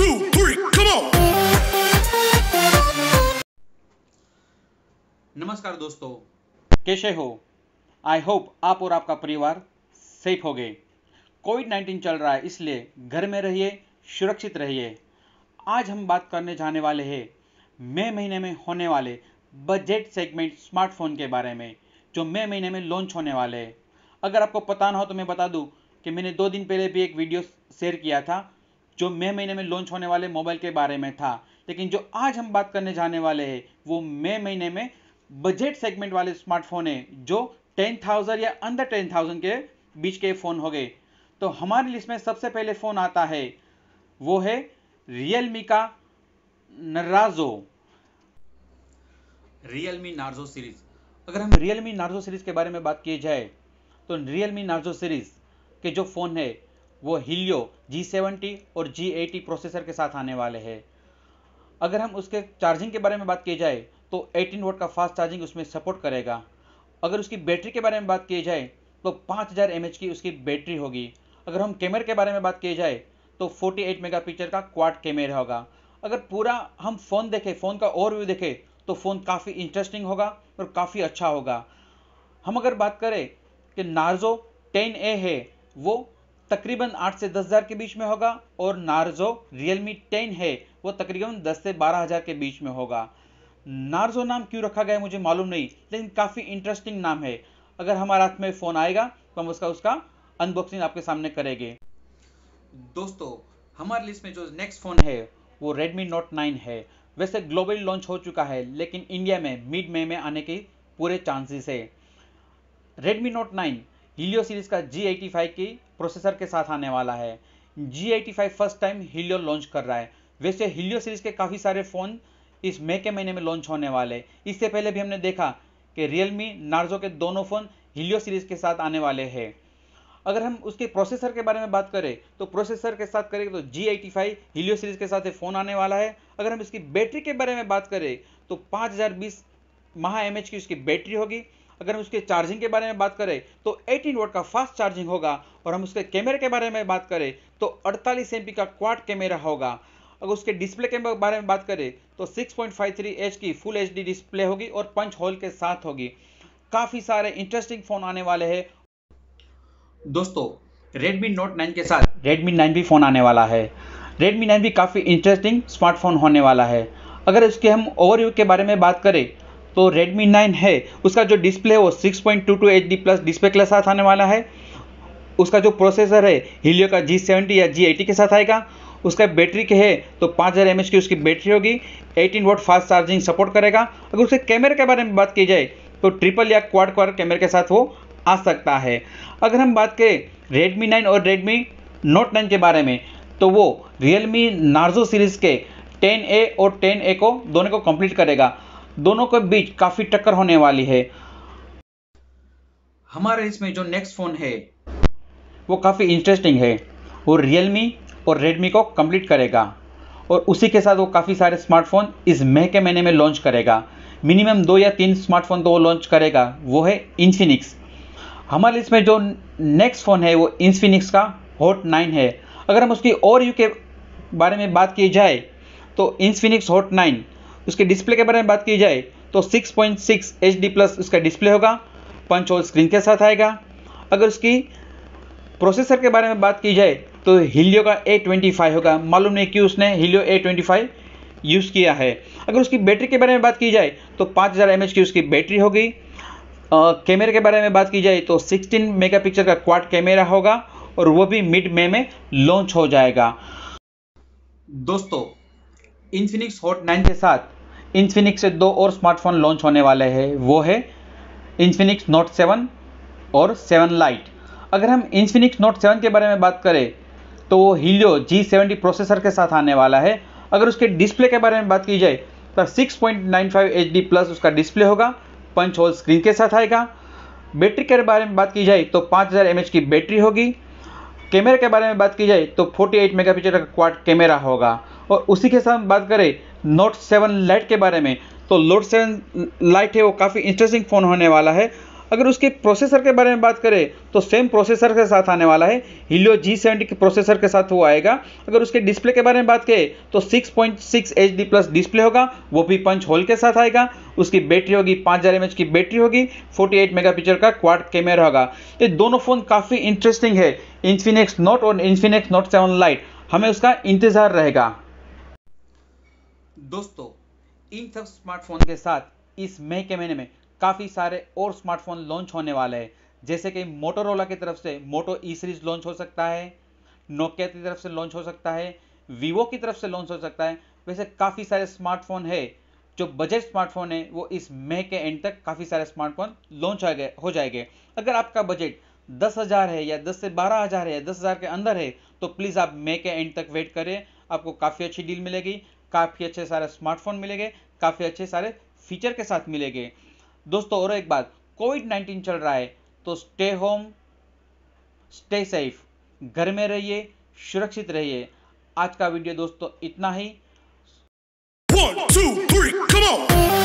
two, three, come on! नमस्कार दोस्तों कैसे हो आई होप आप और आपका परिवार सेफ हो गए कोविड 19 चल रहा है इसलिए घर में रहिए सुरक्षित रहिए आज हम बात करने जाने वाले हैं मई महीने में होने वाले बजट सेगमेंट स्मार्टफोन के बारे में जो मई महीने में लॉन्च होने वाले हैं अगर आपको पता ना हो तो मैं बता दूं कि मैंने दो दिन पहले भी एक वीडियो शेयर किया था जो मई महीने में लॉन्च होने वाले मोबाइल के बारे में था लेकिन जो आज हम बात करने जाने वाले हैं वो मई महीने में बजट सेगमेंट वाले स्मार्टफोन है जो टेन थाउजेंड या अंडर टेन थाउजेंड के बीच के फ़ोन हो गए तो हमारी लिस्ट में सबसे पहले फ़ोन आता है वो है रियलमी का नराजो रियलमी नार्जो सीरीज अगर हम रियलमी नार्जो सीरीज के बारे में बात की जाए तो रियलमी नार्जो सीरीज के जो फ़ोन है वो हिलियो जी सेवेंटी और जी एटी प्रोसेसर के साथ आने वाले हैं अगर हम उसके चार्जिंग के बारे में बात की जाए तो 18 वोट का फास्ट चार्जिंग उसमें सपोर्ट करेगा अगर उसकी बैटरी के बारे में बात की जाए तो 5000 हज़ार की उसकी बैटरी होगी अगर हम कैमरे के बारे में बात की जाए तो 48 मेगापिक्सल का क्वाड कैमरा होगा अगर पूरा हम फ़ोन देखें फ़ोन का ओवरव्यू देखें तो फ़ोन काफ़ी इंटरेस्टिंग होगा और काफ़ी अच्छा होगा हम अगर बात करें कि नार्जो टेन ए है वो तकरीबन 8 से 10,000 के बीच में होगा और नार्जो रियलमी 10 है वो तकरीबन 10 से 12,000 के बीच में होगा नार्जो नाम क्यों रखा गया मुझे मालूम नहीं लेकिन काफ़ी इंटरेस्टिंग नाम है अगर हमारे हाथ में फ़ोन आएगा तो हम उसका उसका अनबॉक्सिंग आपके सामने करेंगे दोस्तों हमारे लिस्ट में जो नेक्स्ट फ़ोन है वो रेडमी नोट नाइन है वैसे ग्लोबल लॉन्च हो चुका है लेकिन इंडिया में मिड मई में, में आने के पूरे चांसेस है Redmi Note nine Helio series का जी एटी फाइव की प्रोसेसर के साथ आने वाला है G eighty five first time Helio launch कर रहा है वैसे हीलियो सीरीज़ के काफ़ी सारे फ़ोन इस मई के महीने में लॉन्च होने वाले इससे पहले भी हमने देखा कि रियलमी नार्जो के दोनों फ़ोन हीलियो सीरीज़ के साथ आने वाले हैं अगर हम उसके प्रोसेसर के बारे में बात करें तो प्रोसेसर के साथ करें तो G eighty five Helio series के साथ ये फ़ोन आने वाला है अगर हम इसकी बैटरी के बारे में बात करें तो पाँच हज़ार बीस महा एम की उसकी बैटरी होगी अगर हम उसके चार्जिंग के बारे में बात करें तो 18 वोट का फास्ट चार्जिंग होगा और हम उसके कैमरे के बारे में बात करें तो 48 एम का क्वाड कैमरा होगा अगर उसके डिस्प्ले के बारे में बात करें तो 6.53 एच की फुल एच डिस्प्ले होगी और पंच होल के साथ होगी काफ़ी सारे इंटरेस्टिंग फ़ोन आने वाले हैं दोस्तों Redmi Note 9 के साथ Redmi 9 भी फ़ोन आने वाला है Redmi 9 भी काफ़ी इंटरेस्टिंग स्मार्टफोन होने वाला है अगर इसके हम ओवरव्यू के बारे में बात करें तो Redmi 9 है उसका जो डिस्प्ले है वो 6.22 पॉइंट टू प्लस डिस्प्ले के साथ आने वाला है उसका जो प्रोसेसर है हीलियो का जी सेवेंटी या जी एटी के साथ आएगा उसका बैटरी के है तो 5000 हज़ार की उसकी बैटरी होगी 18 वोट फास्ट चार्जिंग सपोर्ट करेगा अगर उसके कैमरे के बारे में बात की जाए तो ट्रिपल या क्वाड क्वार कैमरे के साथ वो आ सकता है अगर हम बात करें रेडमी नाइन और रेडमी नोट नाइन के बारे में तो वो रियलमी नार्जो सीरीज़ के 10A और 10A को दोनों को कंप्लीट करेगा दोनों के बीच काफ़ी टक्कर होने वाली है हमारे इसमें जो नेक्स्ट फ़ोन है वो काफ़ी इंटरेस्टिंग है वो रियलमी और रेडमी को कंप्लीट करेगा और उसी के साथ वो काफ़ी सारे स्मार्टफोन इस मह के महीने में लॉन्च करेगा मिनिमम दो या तीन स्मार्टफोन तो वो लॉन्च करेगा वो है इन्फिनिक्स हमारे इसमें जो नेक्स्ट फ़ोन है वो इन्फिनिक्स का हॉट नाइन है अगर हम उसकी और यू के बारे में बात की जाए तो इन्फिनिक्स हॉट नाइन उसके डिस्प्ले के बारे में बात की जाए तो 6.6 पॉइंट सिक्स एच डी प्लस उसका डिस्प्ले होगा पंच होल स्क्रीन के साथ आएगा अगर उसकी प्रोसेसर के बारे में बात की जाए तो हिलियो का ए ट्वेंटी फाइव होगा मालूम नहीं कि उसने Helio A twenty five use किया है अगर उसकी बैटरी के बारे में बात की जाए तो पाँच हज़ार एम एच की उसकी बैटरी होगी कैमरे के बारे में बात की जाए तो 16 मेगापिक्सल का क्वाड कैमरा होगा और वो भी मिड मे में लॉन्च हो जाएगा दोस्तों इन्फिनिक्स हॉट नाइन के साथ इन्फिनिक्स से दो और स्मार्टफोन लॉन्च होने वाले हैं वो है इन्फिनिक्स नोट सेवन और सेवन लाइट अगर हम इन्फिनिक्स नोट सेवन के बारे में बात करें तो वो हीलियो जी सेवेंटी प्रोसेसर के साथ आने वाला है अगर उसके डिस्प्ले के बारे में बात की जाए तो six point nine five HD डी प्लस उसका डिस्प्ले होगा पंच होल स्क्रीन के साथ आएगा बैटरी के बारे में बात की जाए तो पाँच हज़ार एम एच की बैटरी होगी कैमरे के बारे में बात की जाए तो 48 मेगापिक्सल का क्वाड कैमरा होगा और उसी के साथ बात करें नोट सेवन लाइट के बारे में तो नोट सेवन लाइट है वो काफ़ी इंटरेस्टिंग फ़ोन होने वाला है अगर उसके प्रोसेसर के बारे में बात करें तो सेम प्रोसेसर के साथ आने वाला है हीलियो जी सेवेंटी के प्रोसेसर के साथ वो आएगा अगर उसके डिस्प्ले के बारे में बात करें तो 6.6 पॉइंट प्लस डिस्प्ले होगा वो भी पंच होल के साथ आएगा उसकी बैटरी होगी 5000 हज़ार की बैटरी होगी 48 मेगापिक्सल का क्वाड कैमरा होगा ये दोनों फ़ोन काफ़ी इंटरेस्टिंग है इन्फिनिक्स नोट और इन्फिनिक्स नोट सेवन लाइट हमें उसका इंतज़ार रहेगा दोस्तों इन सब स्मार्टफोन के साथ इस मई के महीने में काफ़ी सारे और स्मार्टफोन लॉन्च होने वाले हैं जैसे कि मोटोरोला की तरफ से मोटो ई सीरीज लॉन्च हो सकता है नोकिया की तरफ से लॉन्च हो सकता है वीवो की तरफ से लॉन्च हो सकता है वैसे काफ़ी सारे स्मार्टफोन है जो बजट स्मार्टफोन है वो इस मई के एंड तक काफ़ी सारे स्मार्टफोन लॉन्च हो जाएंगे अगर आपका बजट दस हज़ार है या दस से बारह हज़ार है या दस हज़ार के अंदर है तो प्लीज़ आप मई के एंड तक वेट करें आपको काफ़ी अच्छी डील मिलेगी काफ़ी अच्छे सारे स्मार्टफोन मिलेंगे काफ़ी अच्छे सारे फीचर के साथ मिलेंगे दोस्तों और एक बात कोविड नाइन्टीन चल रहा है तो स्टे होम स्टे सेफ घर में रहिए सुरक्षित रहिए आज का वीडियो दोस्तों इतना ही One, two, three, come on!